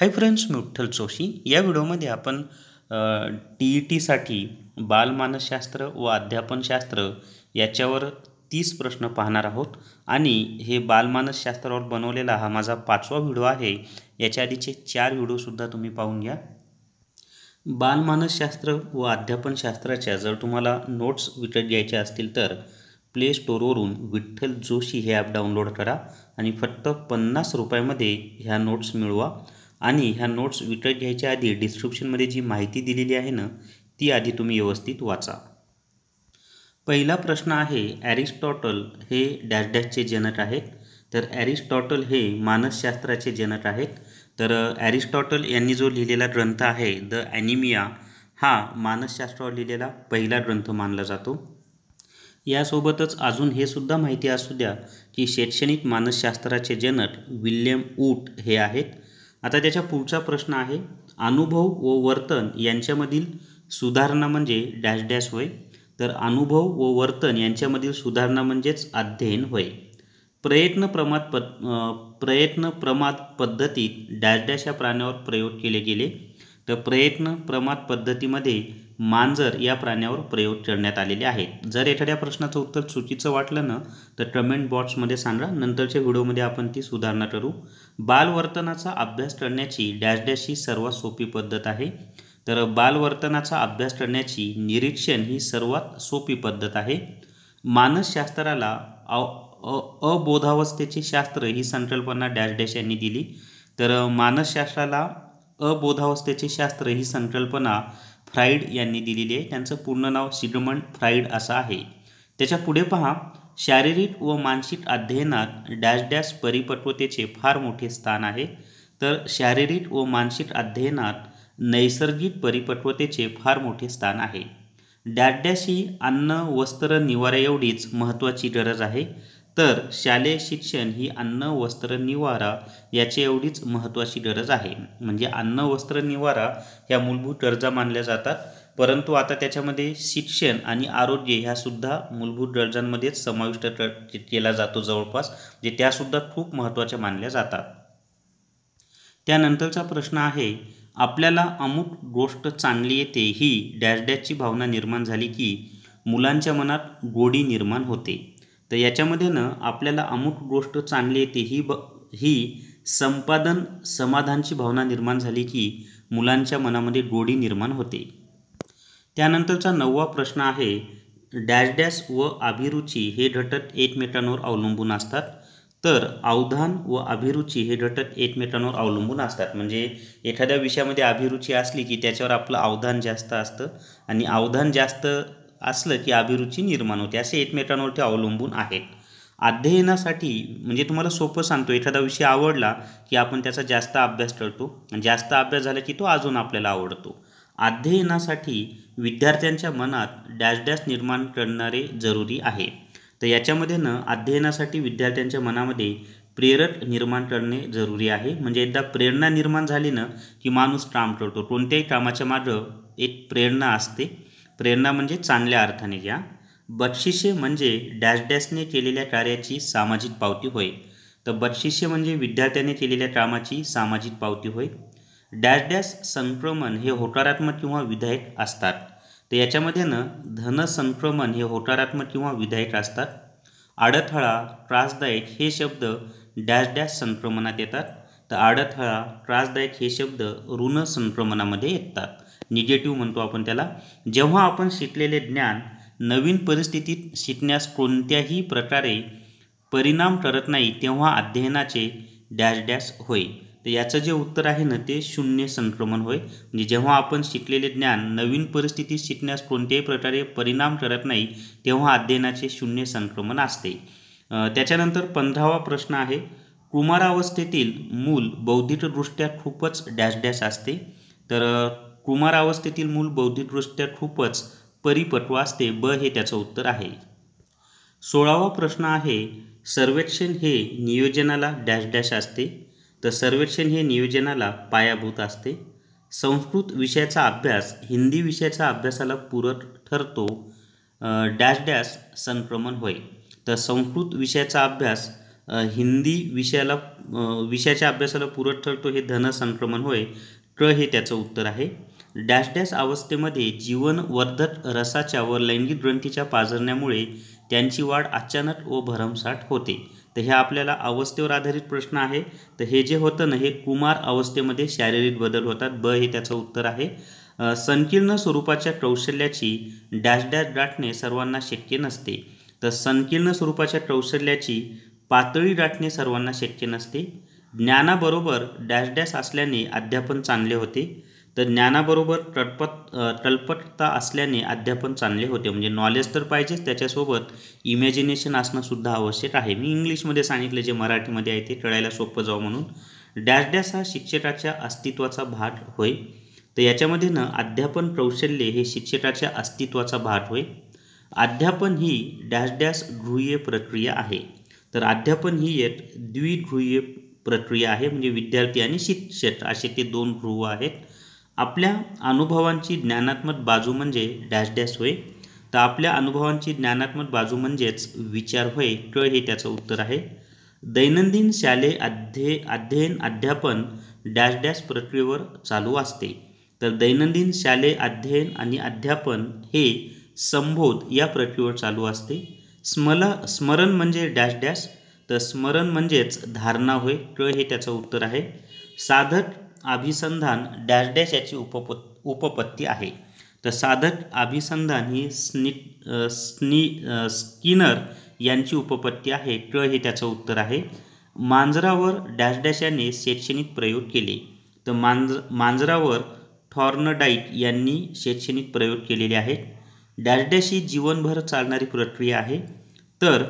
हाय friends मी विठ्ठल जोशी या व्हिडिओमध्ये आपण टी ई टीसाठी बालमानसशास्त्र व अध्यापनशास्त्र याच्यावर तीस प्रश्न पाहणार आहोत आणि हे बालमानसशास्त्रावर बनवलेला हा माझा पाचवा व्हिडिओ आहे याच्या आधीचे चार व्हिडिओसुद्धा तुम्ही पाहून घ्या बालमानसशास्त्र व अध्यापनशास्त्राच्या जर तुम्हाला नोट्स विकत घ्यायच्या असतील तर प्ले स्टोरवरून विठ्ठल जोशी हे ॲप डाउनलोड करा आणि फक्त पन्नास रुपयामध्ये ह्या नोट्स मिळवा आणि ह्या नोट्स विकत घ्यायच्या आधी डिस्क्रिप्शनमध्ये जी माहिती दिलेली आहे ना ती आधी तुम्ही व्यवस्थित वाचा पहिला प्रश्न आहे ॲरिस्टॉटल हे डॅश डॅशचे जनक आहेत तर ॲरिस्टॉटल हे मानसशास्त्राचे जनक आहेत तर ॲरिस्टॉटल यांनी जो लिहिलेला ग्रंथ आहे द ॲनिमिया हा मानसशास्त्रावर लिहिलेला पहिला ग्रंथ मानला जातो यासोबतच अजून हे सुद्धा माहिती असू द्या की शैक्षणिक मानसशास्त्राचे जनक विल्यम ऊट हे आहेत आता त्याच्या पुढचा प्रश्न आहे अनुभव व वर्तन यांच्यामधील सुधारणा म्हणजे डॅश डॅश होय तर अनुभव व वर्तन यांच्यामधील सुधारणा म्हणजेच अध्ययन होय प्रयत्न प्रमाद पद प्रयत्न प्रमाद पद्धतीत डॅश डॅश या प्राण्यावर प्रयोग केले गेले तर प्रयत्न प्रमाद पद्धतीमध्ये मांजर या प्राण्यावर प्रयोग करण्यात आलेले आहेत जर एखाद्या प्रश्नाचं उत्तर चुकीचं वाटलं ना तर कमेंट बॉक्समध्ये सांगा नंतरच्या व्हिडिओमध्ये आपण ती सुधारणा करू बालवर्तनाचा अभ्यास करण्याची डॅश डॅश ही सर्वात सोपी पद्धत आहे तर बालवर्तनाचा अभ्यास करण्याची निरीक्षण ही सर्वात सोपी पद्धत आहे मानसशास्त्राला अबोधावस्थेचे शास्त्र ही संकल्पना डॅश डॅश यांनी दिली तर मानसशास्त्राला अबोधावस्थेचे शास्त्र ही संकल्पना फ्राईड यांनी दिलेली आहे त्यांचं पूर्ण नाव सिडमन फ्राईड असं आहे त्याच्या पुढे पहा शारीरिक व मानसिक अध्ययनात डॅश डॅश परिपक्वतेचे फार मोठे स्थान आहे तर शारीरिक व मानसिक अध्ययनात नैसर्गिक परिपक्वतेचे फार मोठे स्थान आहे डॅश डॅश ही अन्न वस्त्र निवारा एवढीच महत्त्वाची गरज आहे तर शालेय शिक्षण ही अन्न वस्त्र निवारा याची एवढीच महत्त्वाची गरज आहे म्हणजे अन्न वस्त्र निवारा ह्या मूलभूत गरजा मानल्या जातात परंतु आता त्याच्यामध्ये शिक्षण आणि आरोग्य ह्यासुद्धा मूलभूत गरजांमध्येच समाविष्ट केला जातो जवळपास जे त्यासुद्धा खूप महत्त्वाच्या मानल्या जातात त्यानंतरचा प्रश्न आहे आपल्याला अमुक गोष्ट चांगली येते ही डॅश भावना निर्माण झाली की मुलांच्या मनात गोडी निर्माण होते तर याच्यामध्ये ना आपल्याला अमुक गोष्ट चांगली येते ही ब ही संपादन समाधानची भावना निर्माण झाली की मुलांच्या मनामध्ये गोडी निर्माण होते त्यानंतरचा नववा प्रश्न आहे डॅश डॅश व अभिरुची हे घटक एकमेकांवर अवलंबून असतात तर अवधान व अभिरुची हे घटक एकमेकांवर अवलंबून असतात म्हणजे एखाद्या विषयामध्ये अभिरुची असली की त्याच्यावर आपलं अवधान जास्त असतं आणि अवधान जास्त असलं की अभिरुची निर्माण होते असे एकमेकांवरती अवलंबून आहेत अध्ययनासाठी म्हणजे तुम्हाला सोपं सांगतो एखादा विषय आवडला की आपण त्याचा जास्त अभ्यास करतो जास्त अभ्यास झाला की तो अजून आपल्याला आवडतो अध्ययनासाठी विद्यार्थ्यांच्या मनात डॅश डॅश निर्माण करणारे जरुरी आहे तर याच्यामध्ये न अध्ययनासाठी विद्यार्थ्यांच्या मनामध्ये प्रेरक निर्माण करणे जरुरी आहे म्हणजे एकदा प्रेरणा निर्माण झाली ना की माणूस काम करतो कोणत्याही कामाच्या मागं एक प्रेरणा असते प्रेरणा म्हणजे चांगल्या अर्थाने घ्या बक्षिसे म्हणजे डॅश डॅशने केलेल्या कार्याची सामाजिक पावती होय तर बक्षिसे म्हणजे विद्यार्थ्याने केलेल्या कामाची सामाजिक पावती होय डॅश डॅश संक्रमण हे होकारात्मक किंवा विधायक असतात तर याच्यामध्ये धन संक्रमण हे होकारात्मक किंवा विधायक असतात अडथळा त्रासदायक हे शब्द डॅश डॅश संक्रमणात येतात तर अडथळा त्रासदायक हे शब्द ऋण संक्रमणामध्ये येतात निगेटिव्ह म्हणतो आपण त्याला जेव्हा आपण शिकलेले ज्ञान नवीन परिस्थितीत शिकण्यास कोणत्याही प्रकारे परिणाम करत नाही तेव्हा अध्ययनाचे डॅश डॅश होय तर याचं जे उत्तर आहे ना ते शून्य संक्रमण होय म्हणजे जेव्हा आपण शिकलेले ज्ञान नवीन परिस्थितीत शिकण्यास कोणत्याही प्रकारे परिणाम करत नाही तेव्हा अध्ययनाचे शून्य संक्रमण असते त्याच्यानंतर पंधरावा प्रश्न आहे कुमारावस्थेतील मूल बौद्धिकदृष्ट्या खूपच डॅश डॅश असते तर अवस्थेतील मूल बौद्धिकदृष्ट्या खूपच परिपक्व असते ब हे त्याचं उत्तर आहे सोळावा प्रश्न आहे सर्वेक्षण हे नियोजनाला डॅश डॅश असते तर सर्वेक्षण हे नियोजनाला पायाभूत असते संस्कृत विषयाचा अभ्यास हिंदी विषयाचा अभ्यासाला पूरक ठरतो डॅश डॅश संक्रमण होय तर संस्कृत विषयाचा अभ्यास हिंदी विषयाला विषयाच्या अभ्यासाला पूरक ठरतो हे धन संक्रमण होय क हे त्याचं उत्तर आहे डॅश डॅश अवस्थेमध्ये जीवन वर्धक रसाच्या व लैंगिक ग्रंथीच्या पाजरण्यामुळे त्यांची वाढ अचानक व भरमसाठ होते तर हे आपल्याला अवस्थेवर आधारित प्रश्न आहे तर हे जे होतं ना हे कुमार अवस्थेमध्ये शारीरिक बदल होतात ब हे त्याचं उत्तर आहे संकीर्ण स्वरूपाच्या कौशल्याची डॅश डॅश गाठणे सर्वांना शक्य नसते तर संकीर्ण स्वरूपाच्या कौशल्याची पातळी गाठणे सर्वांना शक्य नसते ज्ञानाबरोबर डॅश डॅश असल्याने अध्यापन चांगले होते तर ज्ञानाबरोबर तटपट तलपटता असल्याने अध्यापन चांगले होते म्हणजे नॉलेज तर पाहिजेच त्याच्यासोबत इमॅजिनेशन असणंसुद्धा आवश्यक आहे मी इंग्लिशमध्ये सांगितलं जे मराठीमध्ये आहे ते कळायला सोपं जावं म्हणून डॅश डॅश हा शिक्षकाच्या अस्तित्वाचा भाग होय तर याच्यामध्ये ना अध्यापन कौशल्य हे शिक्षकाच्या अस्तित्वाचा भाग होय अध्यापन ही डॅश डॅश गृह्य प्रक्रिया आहे तर अध्यापन ही एक द्विगृह्य प्रक्रिया आहे म्हणजे विद्यार्थी आणि शिक्षक असे ते दोन गृह आहेत आपल्या अनुभवांची ज्ञानात्मक बाजू म्हणजे डॅश डॅश होय तर आपल्या अनुभवांची ज्ञानात्मक बाजू म्हणजेच विचार होय टळ हे त्याचं उत्तर आहे दैनंदिन शालेय अध्ये अध्ययन अध्यापन डॅश डॅश प्रक्रियेवर चालू असते तर दैनंदिन शालेय अध्ययन आणि अध्यापन हे संबोध या प्रक्रियेवर चालू असते स्मला स्मरण म्हणजे डॅश डॅश तर स्मरण म्हणजेच धारणा होय क हे त्याचं उत्तर आहे साधक अभिसंधान डॅश डॅश याची उपप उपपत्ती आहे तर साधक अभिसंधान ही स्नि स्नी स्किनर यांची उपपत्ती आहे क हे त्याचं उत्तर आहे मांजरावर डॅश डॅश याने शैक्षणिक प्रयोग केले तर मांज मांजरावर थॉर्नडाईट यांनी शैक्षणिक प्रयोग केलेले आहेत डॅश डॅश ही जीवनभर चालणारी प्रक्रिया आहे तर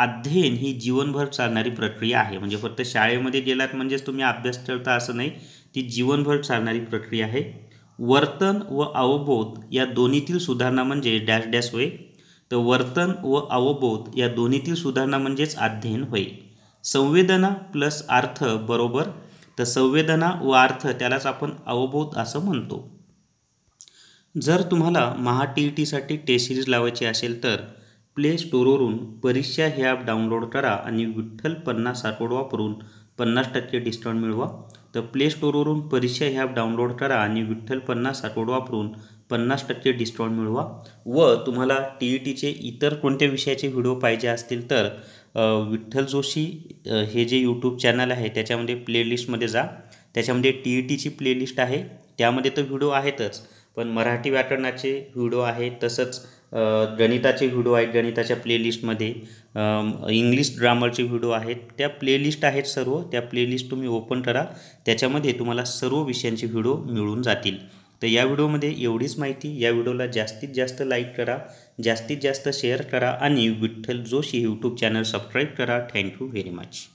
अध्ययन ही जीवनभर चालणारी प्रक्रिया आहे म्हणजे फक्त शाळेमध्ये गेलात म्हणजेच तुम्ही अभ्यास ठेवता असं नाही ही जीवनभर चालणारी प्रक्रिया आहे वर्तन व अवबोध या दोन्हीतील सुधारणा म्हणजे डॅश डॅश होय तर वर्तन व अवबोध या दोन्हीतील सुधारणा म्हणजेच अध्ययन होय संवेदना प्लस अर्थ बरोबर तर संवेदना व अर्थ त्यालाच आपण अवबोध असं म्हणतो जर तुम्हाला महा टी टीसाठी टेस्ट सिरीज लावायची असेल तर प्ले स्टोरवरून परीक्षा हे ॲप डाउनलोड करा आणि विठ्ठल पन्नास आठवड वापरून पन्नास टक्के डिस्काउंट मिळवा तर प्ले स्टोरवरून परीक्षा ॲप डाउनलोड करा आणि विठ्ठल पन्नास आठवड वापरून पन्नास टक्के डिस्काउंट मिळवा व तुम्हाला टी ई टीचे इतर कोणत्या विषयाचे व्हिडिओ पाहिजे असतील तर विठ्ठल जोशी हे जे यूट्यूब चॅनल आहे त्याच्यामध्ये प्लेलिस्टमध्ये जा त्याच्यामध्ये टी ई टीची प्लेलिस्ट आहे त्यामध्ये तर व्हिडिओ आहेतच पण मराठी व्याकरणाचे व्हिडिओ आहे तसंच गणिताचे व्हिडिओ आहेत गणिताच्या प्लेलिस्टमध्ये इंग्लिश ग्रामरचे व्हिडिओ आहेत त्या प्लेलिस्ट आहेत सर्व त्या प्लेलिस्ट तुम्ही ओपन करा त्याच्यामध्ये तुम्हाला सर्व विषयांचे व्हिडिओ मिळून जातील तर या व्हिडिओमध्ये एवढीच माहिती या व्हिडिओला जास्तीत जास्त लाईक करा जास्तीत जास्त शेअर करा आणि Vitthal Joshi YouTube channel subscribe करा थँक्यू व्हेरी मच